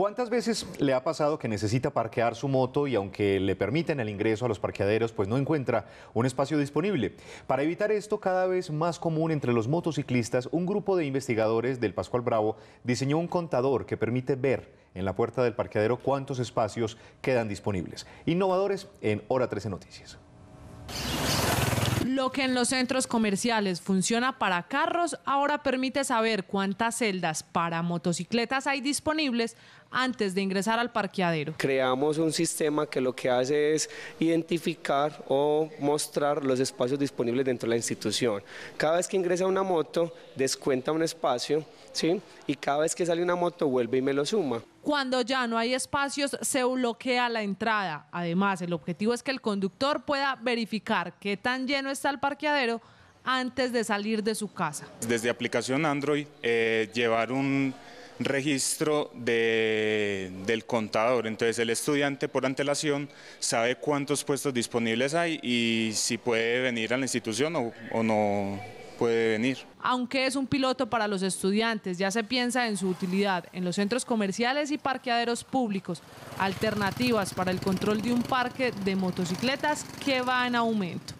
¿Cuántas veces le ha pasado que necesita parquear su moto y aunque le permiten el ingreso a los parqueaderos, pues no encuentra un espacio disponible? Para evitar esto, cada vez más común entre los motociclistas, un grupo de investigadores del Pascual Bravo diseñó un contador que permite ver en la puerta del parqueadero cuántos espacios quedan disponibles. Innovadores en Hora 13 Noticias. Lo que en los centros comerciales funciona para carros ahora permite saber cuántas celdas para motocicletas hay disponibles antes de ingresar al parqueadero. Creamos un sistema que lo que hace es identificar o mostrar los espacios disponibles dentro de la institución. Cada vez que ingresa una moto, descuenta un espacio, ¿sí? Y cada vez que sale una moto, vuelve y me lo suma. Cuando ya no hay espacios, se bloquea la entrada. Además, el objetivo es que el conductor pueda verificar qué tan lleno está el parqueadero antes de salir de su casa. Desde aplicación Android, eh, llevar un registro del contador. Entonces el estudiante por antelación sabe cuántos puestos disponibles hay y si puede venir a la institución o, o no puede venir. Aunque es un piloto para los estudiantes, ya se piensa en su utilidad en los centros comerciales y parqueaderos públicos, alternativas para el control de un parque de motocicletas que va en aumento.